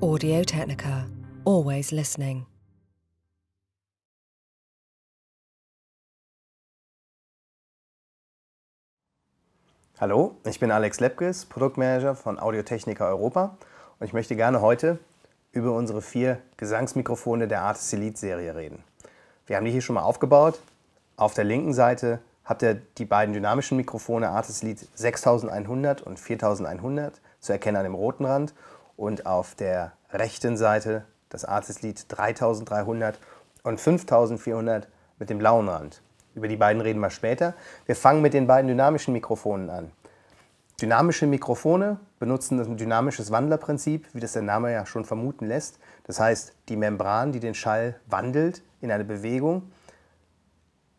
Audio Technica, always listening. Hallo, ich bin Alex Lepkes, Produktmanager von Audio Technica Europa und ich möchte gerne heute über unsere vier Gesangsmikrofone der Artist Elite Serie reden. Wir haben die hier schon mal aufgebaut. Auf der linken Seite habt ihr die beiden dynamischen Mikrofone Artis Lead 6100 und 4100 zu erkennen an dem roten Rand und auf der rechten Seite das Artis Lead 3300 und 5400 mit dem blauen Rand. Über die beiden reden wir später. Wir fangen mit den beiden dynamischen Mikrofonen an. Dynamische Mikrofone benutzen ein dynamisches Wandlerprinzip, wie das der Name ja schon vermuten lässt. Das heißt, die Membran, die den Schall wandelt in eine Bewegung,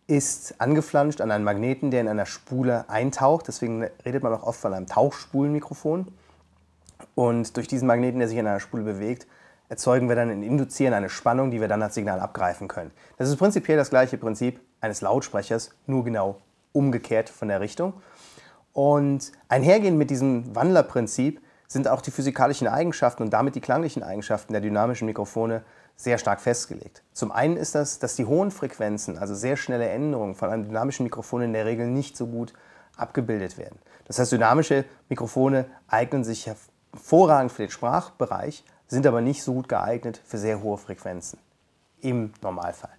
ist angeflanscht an einen Magneten, der in einer Spule eintaucht. Deswegen redet man auch oft von einem Tauchspulenmikrofon. Und durch diesen Magneten, der sich in einer Spule bewegt, erzeugen wir dann und induzieren eine Spannung, die wir dann als Signal abgreifen können. Das ist prinzipiell das gleiche Prinzip eines Lautsprechers, nur genau umgekehrt von der Richtung. Und einhergehend mit diesem Wandlerprinzip sind auch die physikalischen Eigenschaften und damit die klanglichen Eigenschaften der dynamischen Mikrofone sehr stark festgelegt. Zum einen ist das, dass die hohen Frequenzen, also sehr schnelle Änderungen von einem dynamischen Mikrofon in der Regel nicht so gut abgebildet werden. Das heißt, dynamische Mikrofone eignen sich hervorragend für den Sprachbereich, sind aber nicht so gut geeignet für sehr hohe Frequenzen im Normalfall.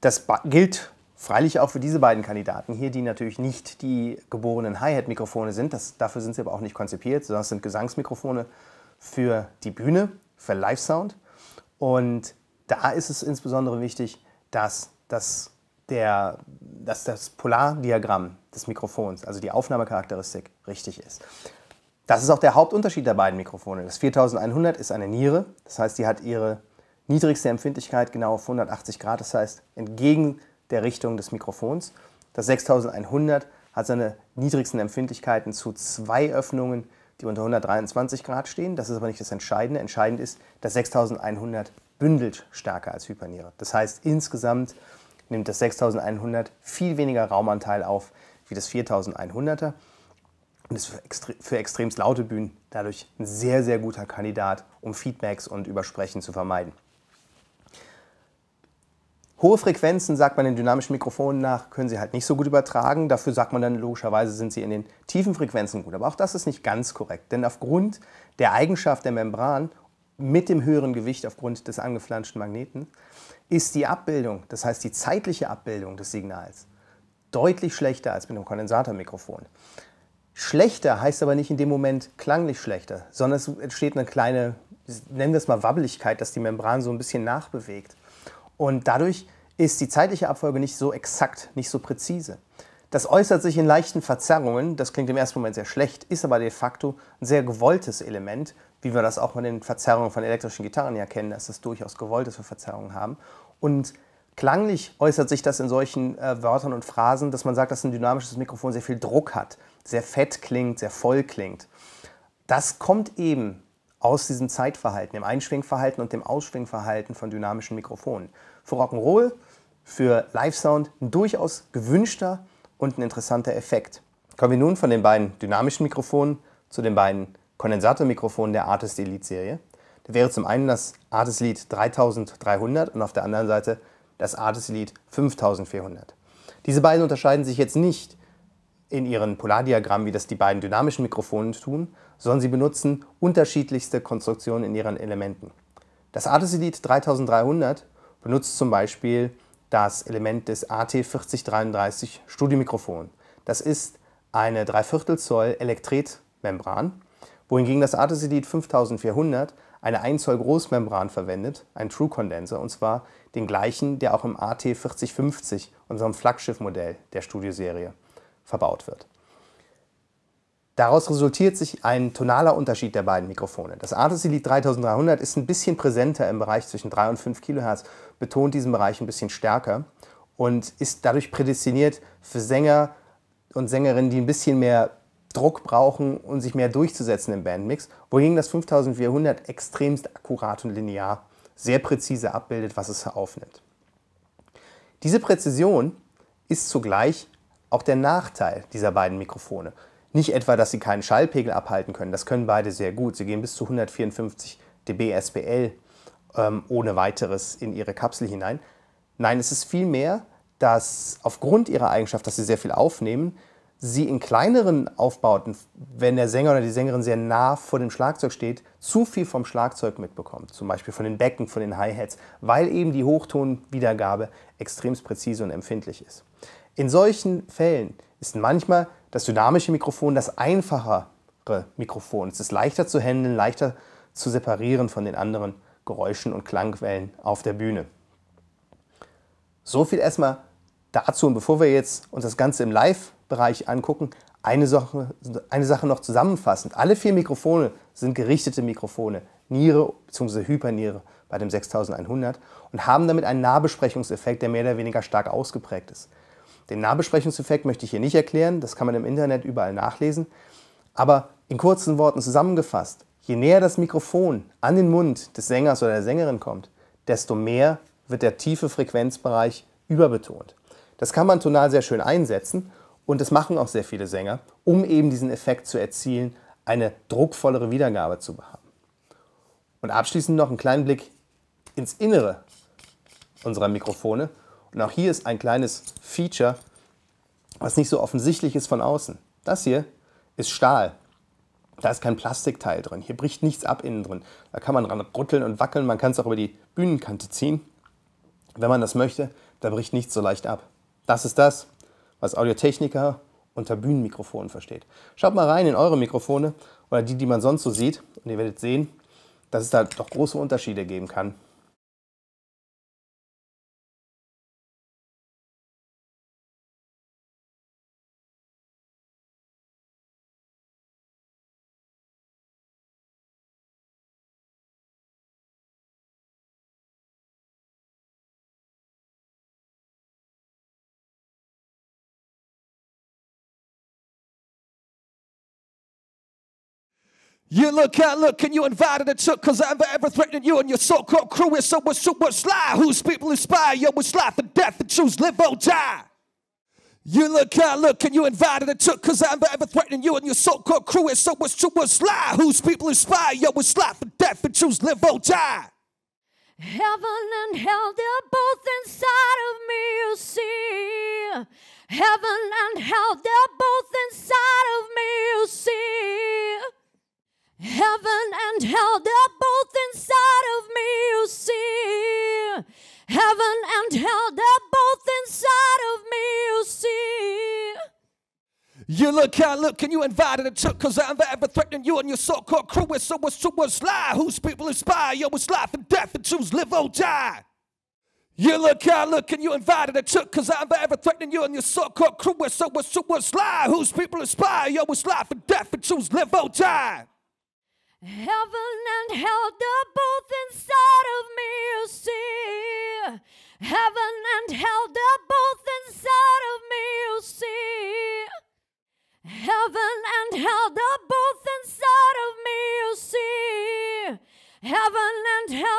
Das gilt Freilich auch für diese beiden Kandidaten hier, die natürlich nicht die geborenen Hi-Hat-Mikrofone sind. Das, dafür sind sie aber auch nicht konzipiert, sondern es sind Gesangsmikrofone für die Bühne, für Live-Sound. Und da ist es insbesondere wichtig, dass das, der, dass das Polardiagramm des Mikrofons, also die Aufnahmecharakteristik, richtig ist. Das ist auch der Hauptunterschied der beiden Mikrofone. Das 4100 ist eine Niere, das heißt, die hat ihre niedrigste Empfindlichkeit genau auf 180 Grad. Das heißt, entgegen der Richtung des Mikrofons. Das 6100 hat seine niedrigsten Empfindlichkeiten zu zwei Öffnungen, die unter 123 Grad stehen. Das ist aber nicht das Entscheidende. Entscheidend ist, das 6100 bündelt stärker als Hyperniere. Das heißt, insgesamt nimmt das 6100 viel weniger Raumanteil auf wie das 4100er und ist für, extre für extremst laute Bühnen dadurch ein sehr, sehr guter Kandidat, um Feedbacks und Übersprechen zu vermeiden. Hohe Frequenzen, sagt man den dynamischen Mikrofonen nach, können sie halt nicht so gut übertragen. Dafür sagt man dann logischerweise, sind sie in den tiefen Frequenzen gut. Aber auch das ist nicht ganz korrekt, denn aufgrund der Eigenschaft der Membran mit dem höheren Gewicht aufgrund des angeflanschten Magneten ist die Abbildung, das heißt die zeitliche Abbildung des Signals, deutlich schlechter als mit einem Kondensatormikrofon. Schlechter heißt aber nicht in dem Moment klanglich schlechter, sondern es entsteht eine kleine, nennen wir es mal Wabbeligkeit, dass die Membran so ein bisschen nachbewegt. Und dadurch ist die zeitliche Abfolge nicht so exakt, nicht so präzise. Das äußert sich in leichten Verzerrungen, das klingt im ersten Moment sehr schlecht, ist aber de facto ein sehr gewolltes Element, wie wir das auch mit den Verzerrungen von elektrischen Gitarren ja kennen, dass das durchaus gewollt ist, wir Verzerrungen haben. Und klanglich äußert sich das in solchen äh, Wörtern und Phrasen, dass man sagt, dass ein dynamisches Mikrofon sehr viel Druck hat, sehr fett klingt, sehr voll klingt. Das kommt eben aus diesem Zeitverhalten, dem Einschwingverhalten und dem Ausschwingverhalten von dynamischen Mikrofonen. Für Rock'n'Roll, für Live-Sound ein durchaus gewünschter und ein interessanter Effekt. Kommen wir nun von den beiden dynamischen Mikrofonen zu den beiden Kondensatormikrofonen der Artist Elite Serie. Da wäre zum einen das Artist Elite 3300 und auf der anderen Seite das Artist Elite 5400. Diese beiden unterscheiden sich jetzt nicht in ihren Polardiagrammen, wie das die beiden dynamischen Mikrofone tun, sondern sie benutzen unterschiedlichste Konstruktionen in ihren Elementen. Das Artis Elite 3300 benutzt zum Beispiel das Element des AT4033 Studiomikrofon. Das ist eine 3 Zoll Elektretmembran, wohingegen das Artis Elite 5400 eine 1 Zoll Großmembran verwendet, ein True Condenser, und zwar den gleichen, der auch im AT4050, unserem Flaggschiffmodell der Studioserie, verbaut wird. Daraus resultiert sich ein tonaler Unterschied der beiden Mikrofone. Das Artus Elite 3300 ist ein bisschen präsenter im Bereich zwischen 3 und 5 kHz, betont diesen Bereich ein bisschen stärker und ist dadurch prädestiniert für Sänger und Sängerinnen, die ein bisschen mehr Druck brauchen und um sich mehr durchzusetzen im Bandmix, wohingegen das 5400 extremst akkurat und linear sehr präzise abbildet, was es aufnimmt. Diese Präzision ist zugleich auch der Nachteil dieser beiden Mikrofone. Nicht etwa, dass sie keinen Schallpegel abhalten können, das können beide sehr gut. Sie gehen bis zu 154 dB SPL ähm, ohne weiteres in ihre Kapsel hinein. Nein, es ist vielmehr, dass aufgrund ihrer Eigenschaft, dass sie sehr viel aufnehmen, sie in kleineren Aufbauten, wenn der Sänger oder die Sängerin sehr nah vor dem Schlagzeug steht, zu viel vom Schlagzeug mitbekommt. Zum Beispiel von den Becken, von den Hi-Hats, weil eben die Hochtonwiedergabe extrem präzise und empfindlich ist. In solchen Fällen ist manchmal das dynamische Mikrofon das einfachere Mikrofon. Es ist leichter zu handeln, leichter zu separieren von den anderen Geräuschen und Klangquellen auf der Bühne. So viel erstmal dazu und bevor wir jetzt uns das Ganze im Live-Bereich angucken, eine Sache, eine Sache noch zusammenfassend. Alle vier Mikrofone sind gerichtete Mikrofone, Niere bzw. Hyperniere bei dem 6100 und haben damit einen Nahbesprechungseffekt, der mehr oder weniger stark ausgeprägt ist. Den Nahbesprechungseffekt möchte ich hier nicht erklären, das kann man im Internet überall nachlesen. Aber in kurzen Worten zusammengefasst, je näher das Mikrofon an den Mund des Sängers oder der Sängerin kommt, desto mehr wird der tiefe Frequenzbereich überbetont. Das kann man tonal sehr schön einsetzen und das machen auch sehr viele Sänger, um eben diesen Effekt zu erzielen, eine druckvollere Wiedergabe zu haben. Und abschließend noch einen kleinen Blick ins Innere unserer Mikrofone. Und auch hier ist ein kleines Feature, was nicht so offensichtlich ist von außen. Das hier ist Stahl. Da ist kein Plastikteil drin. Hier bricht nichts ab innen drin. Da kann man dran rütteln und wackeln. Man kann es auch über die Bühnenkante ziehen. Wenn man das möchte, da bricht nichts so leicht ab. Das ist das, was Audiotechniker unter Bühnenmikrofonen versteht. Schaut mal rein in eure Mikrofone oder die, die man sonst so sieht. Und ihr werdet sehen, dass es da doch große Unterschiede geben kann You look out, look, and you invited it took, cause I'm ever threatened you and your so-called crew is so much super sly. Whose people inspire you with sly for death and choose live or die. You look out, look, and you invited it took, cause I'm ever threatened you and your so-called crew is so much super sly. Whose people inspire you with sly for death and choose live or die. Heaven and hell, they're both inside of me, you see. Heaven and hell, they're both inside of me, you see. Heaven and hell, they're both inside of me, you see. Heaven and hell, they're both inside of me, you see. You look I look, and you invited and took, cause I'm ever threatening you and your so called crew. It's so much too much lie. Whose people inspire? you with life and death, and choose live or die. You look I look, and you invited and took, cause I'm ever threatening you and your so called crew. with so much too much lie. Whose people inspire? you with life and death, and choose live or die. Heaven and hell, are both inside of me, you see. Heaven and hell, are both inside of me, you see. Heaven and hell, are both inside of me, you see. Heaven and hell.